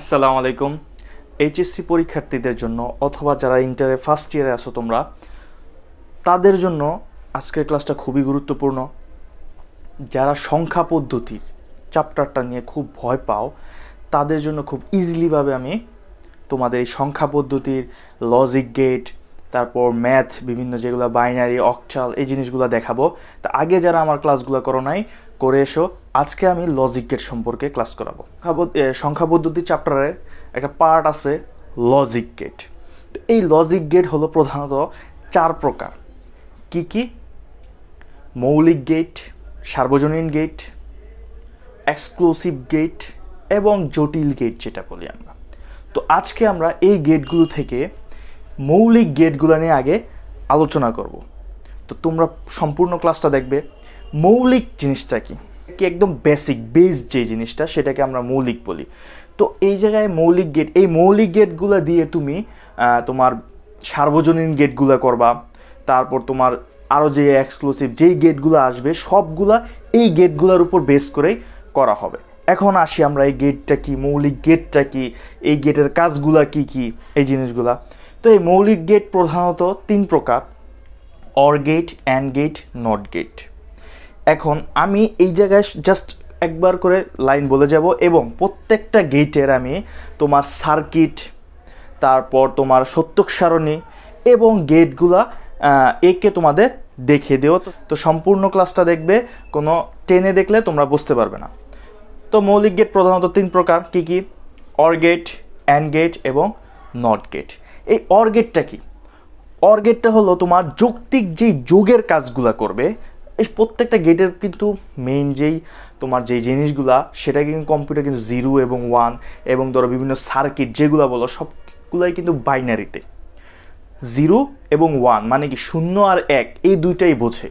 আসসালামু আলাইকুম এইচএসসি পরীক্ষার্থীদের জন্য অথবা যারা ইন্টারে ফার্স্ট ইয়ারে আসো তোমরা তাদের জন্য আজকের ক্লাসটা খুবই গুরুত্বপূর্ণ যারা সংখ্যা পদ্ধতির চ্যাপ্টারটা নিয়ে খুব ভয় পাও তাদের জন্য খুব ইজিলিভাবে আমি তোমাদের এই সংখ্যা পদ্ধতির লজিক গেট তারপর ম্যাথ বিভিন্ন যেগুলো বাইনারি অকচাল এই জিনিসগুলো দেখাবো তা আগে যারা আমার ক্লাসগুলো করো নাই করে এসো আজকে আমি লজিক গেট সম্পর্কে ক্লাস করাবো সংখ্যা পদ্ধতি চ্যাপ্টারের একটা পার্ট আছে লজিক গেট এই লজিক গেট হলো প্রধানত চার প্রকার কি কি মৌলিক গেট সার্বজনীন গেট এক্সক্লুসিভ গেট এবং জটিল গেট যেটা বলি আমরা তো আজকে আমরা এই গেটগুলো থেকে মৌলিক গেটগুলো নিয়ে আগে আলোচনা করব তো তোমরা সম্পূর্ণ ক্লাসটা দেখবে মৌলিক জিনিসটা কি কি একদম বেসিক বেস যে জিনিসটা সেটাকে আমরা মৌলিক বলি তো এই জায়গায় মৌলিক গেট এই মৌলিক গেটগুলো দিয়ে তুমি তোমার সার্বজনীন গেটগুলো করবা তারপর তোমার আরও যে এক্সক্লুসিভ যেই গেটগুলো আসবে সবগুলা এই গেটগুলোর উপর বেস করেই করা হবে এখন আসি আমরা এই গেটটা কি মৌলিক গেটটা কি এই গেটের কাজগুলা কি কি এই জিনিসগুলা তো এই মৌলিক গেট প্রধানত তিন প্রকার or gate and gate not gate এখন আমি এই জায়গায় জাস্ট একবার করে লাইন বলে যাব এবং প্রত্যেকটা গেটের আমি তোমার সার্কিট তারপর তোমার সত্যক সারণী এবং গেটগুলা একে তোমাদের দেখে দেও তো সম্পূর্ণ ক্লাসটা দেখবে কোনো টেনে দেখলে তোমরা বুঝতে পারবে না তো মৌলিক গেট প্রধানত তিন প্রকার কি কি অর গেট অ্যান্ড গেট এবং নট গেট এই অর গেটটা কি অর গেটটা হলো তোমার যৌক্তিক যেই যোগের কাজগুলো করবে এই প্রত্যেকটা গেটের কিন্তু মেইন যেই তোমার যে জিনিসগুলা সেটা কিন্তু কম্পিউটার কিন্তু জিরো এবং ওয়ান এবং ধরো বিভিন্ন সার্কিট যেগুলো বলো সবগুলাই কিন্তু বাইনারিতে জিরো এবং ওয়ান মানে কি শূন্য আর এক এই দুইটাই বোঝে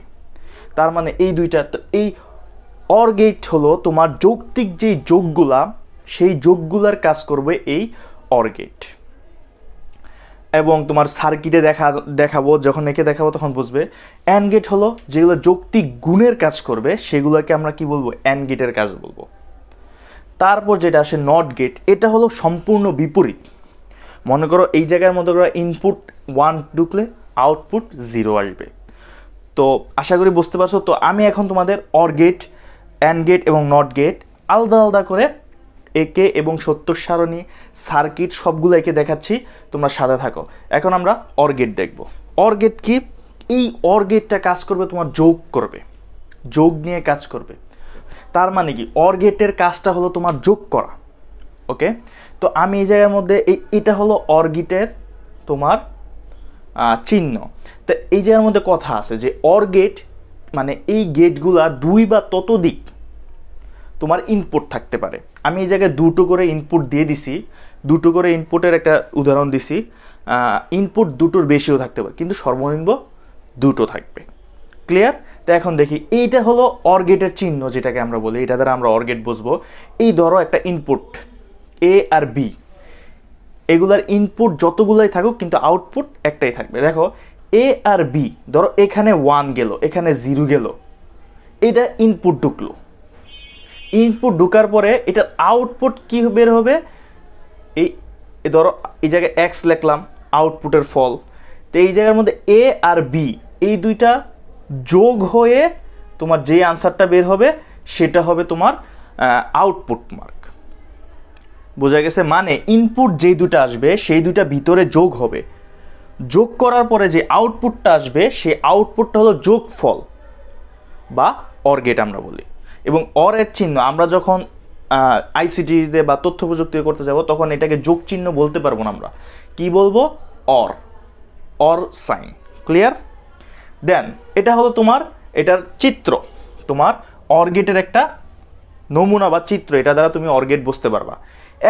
তার মানে এই দুইটা তো এই অর গেট হলো তোমার যৌক্তিক যেই যোগগুলা সেই যোগগুলার কাজ করবে এই অর গেট এবং তোমার সার্কিটে দেখা দেখাবো যখন একে দেখাবো তখন বুঝবে অ্যান গেট হলো যেগুলো যৌক্তিক গুণের কাজ করবে সেগুলোকে আমরা কি বলবো অ্যান গেটের কাজ বলবো তারপর যেটা আসে নট গেট এটা হলো সম্পূর্ণ বিপরীত মনে করো এই জায়গার মতো করে ইনপুট ওয়ান ঢুকলে আউটপুট জিরো আসবে তো আশা করি বুঝতে পারছো তো আমি এখন তোমাদের অর গেট অ্যান গেট এবং নট গেট আলাদা আলাদা করে একে এবং সত্তর সারণী সার্কিট সবগুলো একে দেখাচ্ছি তোমরা সাদা থাকো এখন আমরা অর্গেট দেখব অর্গেট কি এই অর্গেটটা কাজ করবে তোমার যোগ করবে যোগ নিয়ে কাজ করবে তার মানে কি অর্গেটের কাজটা হলো তোমার যোগ করা ওকে তো আমি এই জায়গার মধ্যে এই এটা হলো অর্গিটের তোমার চিহ্ন তা এই জায়গার মধ্যে কথা আছে যে অর মানে এই গেটগুলা দুই বা ততোধিক তোমার ইনপুট থাকতে পারে আমি এই জায়গায় দুটো করে ইনপুট দিয়ে দিছি দুটো করে ইনপুটের একটা উদাহরণ দিছি ইনপুট দুটোর বেশিও থাকতে পারে কিন্তু সর্বনিম্ন দুটো থাকবে ক্লিয়ার তো এখন দেখি এইটা হলো অর্গেটের চিহ্ন যেটাকে আমরা বলি এটা দ্বারা আমরা অর্গেট বুঝবো এই ধরো একটা ইনপুট এ আর বি এগুলার ইনপুট যতগুলাই থাকুক কিন্তু আউটপুট একটাই থাকবে দেখো এ আর বি ধরো এখানে ওয়ান গেল এখানে জিরো গেল এটা ইনপুট ঢুকলো ইনপুট ঢুকার পরে এটার আউটপুট কি বের হবে এই ধরো এই জায়গায় এক্স লেখলাম আউটপুটের ফল তো এই জায়গার মধ্যে এ আর বি এই দুইটা যোগ হয়ে তোমার যে আনসারটা বের হবে সেটা হবে তোমার আউটপুট মার্ক বোঝা গেছে মানে ইনপুট যেই দুটো আসবে সেই দুইটা ভিতরে যোগ হবে যোগ করার পরে যে আউটপুটটা আসবে সেই আউটপুটটা হলো ফল বা অর্গেট আমরা বলি এবং অরের চিহ্ন আমরা যখন আইসিটিতে বা তথ্য প্রযুক্তি করতে যাব তখন এটাকে যোগ চিহ্ন বলতে পারবো না আমরা কি বলবো or or sign clear then এটা হলো তোমার এটার চিত্র তোমার অর্গেটের একটা নমুনা বা চিত্র এটা দ্বারা তুমি অর্গেট বুঝতে পারবা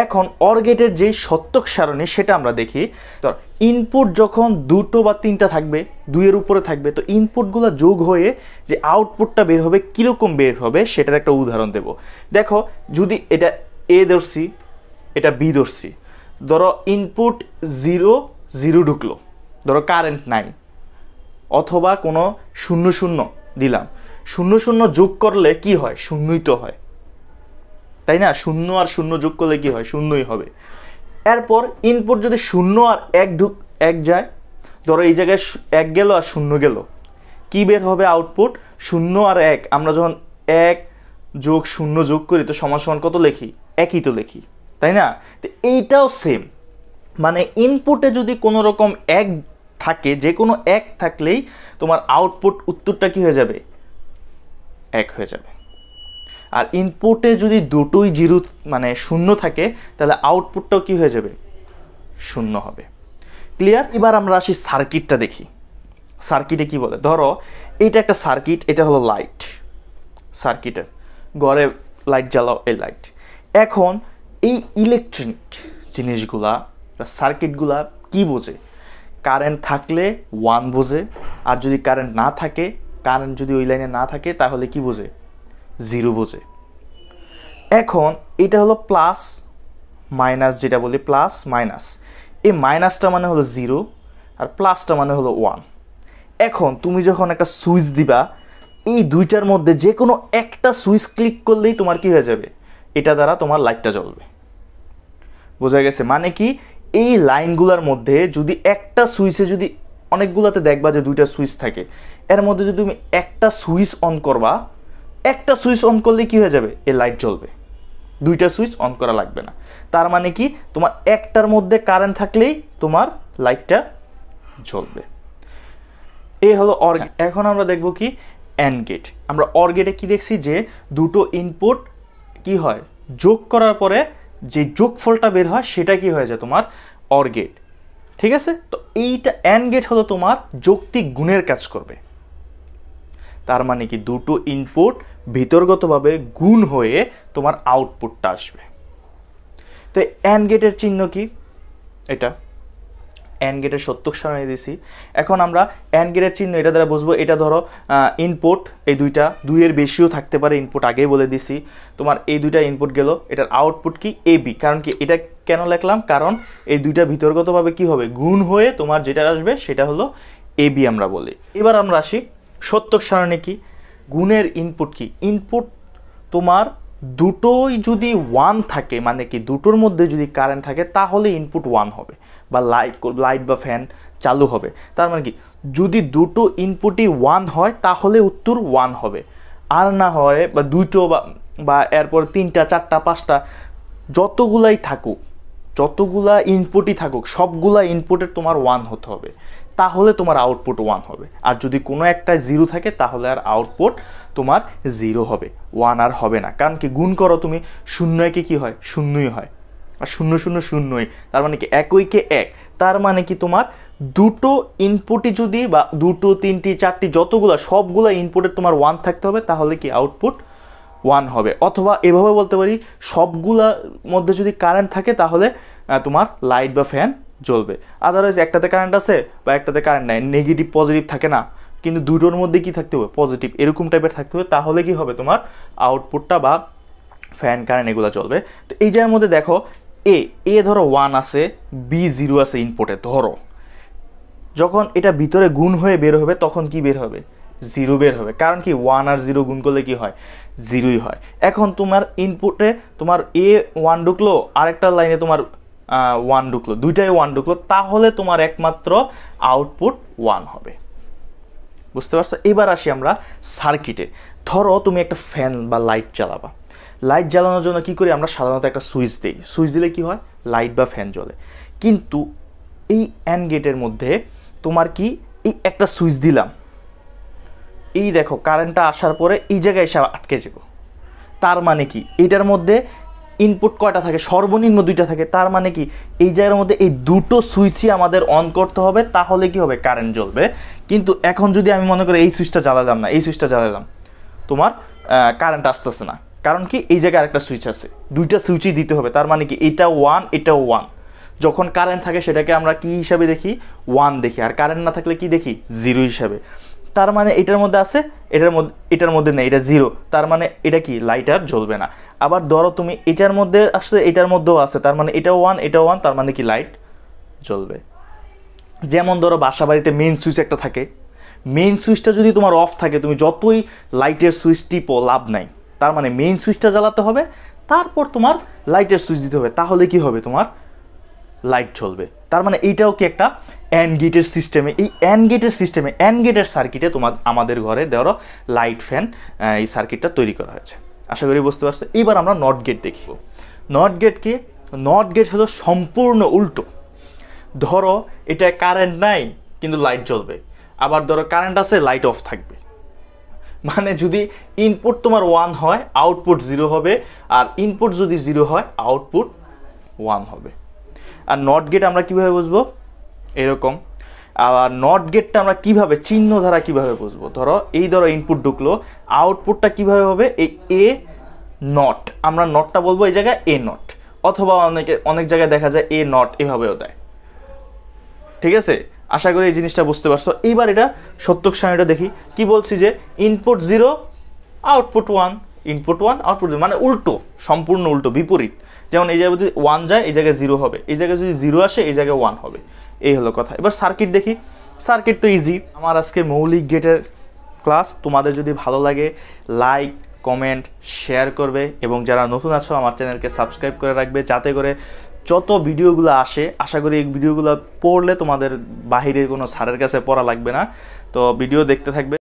এখন অর যে সত্যক সারণী সেটা আমরা দেখি ধর ইনপুট যখন দুটো বা তিনটা থাকবে দুইয়ের উপরে থাকবে তো ইনপুটগুলো যোগ হয়ে যে আউটপুটটা বের হবে কীরকম বের হবে সেটার একটা উদাহরণ দেব দেখো যদি এটা এ দর্শি এটা বি দর্শি ধরো ইনপুট জিরো জিরো ঢুকলো ধরো কারেন্ট নাই অথবা কোনো শূন্য শূন্য দিলাম শূন্য শূন্য যোগ করলে কি হয় শূন্যই তো হয় তাই না শূন্য আর শূন্য যোগ করলে কি হয় শূন্যই হবে এরপর ইনপুট যদি শূন্য আর এক ঢুক এক যায় ধরো এই জায়গায় এক গেল আর শূন্য গেল কি বের হবে আউটপুট শূন্য আর এক আমরা যখন এক যোগ শূন্য যোগ করি তো সমান সমান কত লেখি একই তো লেখি তাই না তো এইটাও সেম মানে ইনপুটে যদি কোনো রকম এক থাকে যে কোনো এক থাকলেই তোমার আউটপুট উত্তরটা কি হয়ে যাবে এক হয়ে যাবে আর ইনপুটে যদি দুটোই জিরো মানে শূন্য থাকে তাহলে আউটপুটটাও কি হয়ে যাবে শূন্য হবে ক্লিয়ার এবার আমরা আসি সার্কিটটা দেখি সার্কিটে কি বলে ধরো এটা একটা সার্কিট এটা হলো লাইট সার্কিটের গড়ে লাইট জ্বালাও এই লাইট এখন এই ইলেকট্রনিক জিনিসগুলা সার্কিটগুলা কি বোঝে কারেন্ট থাকলে ওয়ান বোঝে আর যদি কারেন্ট না থাকে কারেন্ট যদি ওই লাইনে না থাকে তাহলে কি বোঝে জিরো বোঝে এখন এটা হলো প্লাস মাইনাস যেটা বলি প্লাস মাইনাস এই মাইনাসটা মানে হলো জিরো আর প্লাসটা মানে হলো ওয়ান এখন তুমি যখন একটা সুইচ দিবা এই দুইটার মধ্যে যে কোনো একটা সুইচ ক্লিক করলেই তোমার কি হয়ে যাবে এটা দ্বারা তোমার লাইটটা জ্বলবে বোঝা গেছে মানে কি এই লাইনগুলোর মধ্যে যদি একটা সুইচে যদি অনেকগুলোতে দেখবা যে দুইটা সুইচ থাকে এর মধ্যে যদি তুমি একটা সুইচ অন করবা একটা সুইচ অন করলে কি হয়ে যাবে এ লাইট জ্বলবে দুইটা সুইচ অন করা লাগবে না তার মানে কি তোমার একটার মধ্যে কারেন্ট থাকলেই তোমার লাইটটা জ্বলবে এ হলো অর আচ্ছা। এখন আমরা দেখব কি অ্যান্ড গেট আমরা অর গেটে দেখছি যে দুটো ইনপুট কি হয় যোগ করার পরে যে যোগ ফলটা বের হয় সেটা কি হয়ে যায় তোমার অর গেট ঠিক আছে তো এইটা অ্যান্ড গেট হলো তোমার যৌক্তিক গুণের কাজ করবে তার মানে কি দুটো ইনপুট ভিতরগতভাবে গুণ হয়ে তোমার আউটপুটটা আসবে তো অ্যান্ড গেটের চিহ্ন কি এটা অ্যান্ড গেটের সত্যক সামনে দিয়েছি এখন আমরা অ্যান্ড গেটের চিহ্ন এটা দ্বারা বুঝবো এটা ধরো ইনপুট এই দুইটা দুইয়ের বেশিও থাকতে পারে ইনপুট আগেই বলে দিছি তোমার এই দুইটা ইনপুট গেল এটার আউটপুট কি এ বি কারণ কি এটা কেন লেখলাম কারণ এই দুইটা ভিতরগতভাবে কি হবে গুণ হয়ে তোমার যেটা আসবে সেটা হলো এ বি আমরা বলি এবার আমরা আসি সত্যক সারণী কি গুণের ইনপুট কি ইনপুট তোমার দুটোই যদি ওয়ান থাকে মানে কি দুটোর মধ্যে যদি কারেন্ট থাকে তাহলে ইনপুট ওয়ান হবে বা লাইট লাইট বা ফ্যান চালু হবে তার মানে কি যদি দুটো ইনপুটই ওয়ান হয় তাহলে উত্তর ওয়ান হবে আর না হয় বা দুটো বা বা এরপর তিনটা চারটা পাঁচটা যতগুলাই থাকুক যতগুলা ইনপুটই থাকুক সবগুলা ইনপুটের তোমার ওয়ান হতে হবে তাহলে তোমার আউটপুট ওয়ান হবে আর যদি কোনো একটা জিরো থাকে তাহলে আর আউটপুট তোমার জিরো হবে ওয়ান আর হবে না কারণ কি গুণ করো তুমি শূন্যকে কি হয় শূন্যই হয় আর শূন্য শূন্য শূন্যই তার মানে কি একইকে এক তার মানে কি তোমার দুটো ইনপুটই যদি বা দুটো তিনটি চারটি যতগুলো সবগুলো ইনপুটের তোমার ওয়ান থাকতে হবে তাহলে কি আউটপুট ওয়ান হবে অথবা এভাবে বলতে পারি সবগুলোর মধ্যে যদি কারেন্ট থাকে তাহলে তোমার লাইট বা ফ্যান জ্বলবে আদারওয়াইজ একটাতে কারেন্ট আছে বা একটাতে কারেন্ট নাই নেগেটিভ পজিটিভ থাকে না কিন্তু দুটোর মধ্যে কি থাকতে হবে পজিটিভ এরকম টাইপের থাকতে হবে তাহলে কি হবে তোমার আউটপুটটা বা ফ্যান কারেন্ট এগুলো চলবে তো এই জায়গার মধ্যে দেখো এ এ ধরো ওয়ান আছে বি জিরো আছে ইনপুটে ধরো যখন এটা ভিতরে গুণ হয়ে বের হবে তখন কি বের হবে জিরো বের হবে কারণ কি ওয়ান আর জিরো গুণ করলে কি হয় জিরোই হয় এখন তোমার ইনপুটে তোমার এ ওয়ান ঢুকলো আরেকটা লাইনে তোমার ওয়ান ঢুকলো দুইটাই ওয়ান ঢুকলো তাহলে তোমার একমাত্র আউটপুট ওয়ান হবে বুঝতে পারছো এবার আসি আমরা সার্কিটে ধরো তুমি একটা ফ্যান বা লাইট চালাবা লাইট জ্বালানোর জন্য কি করি আমরা সাধারণত একটা সুইচ দিই সুইচ দিলে কি হয় লাইট বা ফ্যান জ্বলে কিন্তু এই অ্যান্ড গেটের মধ্যে তোমার কি এই একটা সুইচ দিলাম এই দেখো কারেন্টটা আসার পরে এই জায়গায় এসে আটকে যাব তার মানে কি এটার মধ্যে ইনপুট কয়টা থাকে সর্বনিম্ন দুইটা থাকে তার মানে কি এই জায়গার মধ্যে এই দুটো সুইচই আমাদের অন করতে হবে তাহলে কি হবে কারেন্ট জ্বলবে কিন্তু এখন যদি আমি মনে করি এই সুইচটা জ্বালালাম না এই সুইচটা জ্বালালাম তোমার কারেন্ট আসতেছে না কারণ কি এই জায়গায় আরেকটা সুইচ আছে দুইটা সুইচই দিতে হবে তার মানে কি এটা ওয়ান এটা ওয়ান যখন কারেন্ট থাকে সেটাকে আমরা কি হিসাবে দেখি ওয়ান দেখি আর কারেন্ট না থাকলে কি দেখি জিরো হিসাবে তার মানে এটার মধ্যে আছে এটার মধ্যে এটার মধ্যে নেই এটা জিরো তার মানে এটা কি লাইটার জ্বলবে না আবার ধরো তুমি এটার মধ্যে আসলে এটার মধ্যেও আছে তার মানে এটা ওয়ান এটা ওয়ান তার মানে কি লাইট জ্বলবে যেমন ধরো বাসা বাড়িতে মেন সুইচ একটা থাকে মেইন সুইচটা যদি তোমার অফ থাকে তুমি যতই লাইটের সুইচ টিপো লাভ নাই তার মানে মেইন সুইচটা জ্বালাতে হবে তারপর তোমার লাইটের সুইচ দিতে হবে তাহলে কি হবে তোমার লাইট জ্বলবে তার মানে এইটাও কি একটা অ্যান্ড গেটের সিস্টেমে এই অ্যান্ড গেটের সিস্টেমে অ্যান্ড গেটের সার্কিটে তোমার আমাদের ঘরে ধরো লাইট ফ্যান এই সার্কিটটা তৈরি করা হয়েছে আশা করি বুঝতে পারছো এইবার আমরা নট গেট দেখি নট গেট কি নট গেট হলো সম্পূর্ণ উল্টো ধরো এটা কারেন্ট নাই কিন্তু লাইট জ্বলবে আবার ধরো কারেন্ট আছে লাইট অফ থাকবে মানে যদি ইনপুট তোমার ওয়ান হয় আউটপুট জিরো হবে আর ইনপুট যদি জিরো হয় আউটপুট ওয়ান হবে আর নট গেট আমরা কীভাবে বুঝবো এরকম আর নট গেটটা আমরা কিভাবে চিহ্ন ধারা কিভাবে বুঝবো ধরো এই ধরো ইনপুট ঢুকলো আউটপুটটা কিভাবে হবে এই এ নট আমরা নটটা বলবো এই জায়গায় এ নট অথবা অনেকে অনেক জায়গায় দেখা যায় এ নট এভাবেও দেয় ঠিক আছে আশা করি এই জিনিসটা বুঝতে পারছো এইবার এটা সত্যক সামনেটা দেখি কি বলছি যে input zero output one input one output মানে উল্টো সম্পূর্ণ উল্টো বিপরীত যেমন এই জায়গায় যদি ওয়ান যায় এই জায়গায় জিরো হবে এই জায়গায় যদি জিরো আসে এই জায়গায় ওয়ান হবে এই হলো কথা এবার সার্কিট দেখি সার্কিট তো ইজি আমার আজকে মৌলিক গেটের ক্লাস তোমাদের যদি ভালো লাগে লাইক কমেন্ট শেয়ার করবে এবং যারা নতুন আছো আমার চ্যানেলকে সাবস্ক্রাইব করে রাখবে যাতে করে যত ভিডিওগুলো আসে আশা করি এই ভিডিওগুলো পড়লে তোমাদের বাহিরের কোনো স্যারের কাছে পড়া লাগবে না তো ভিডিও দেখতে থাকবে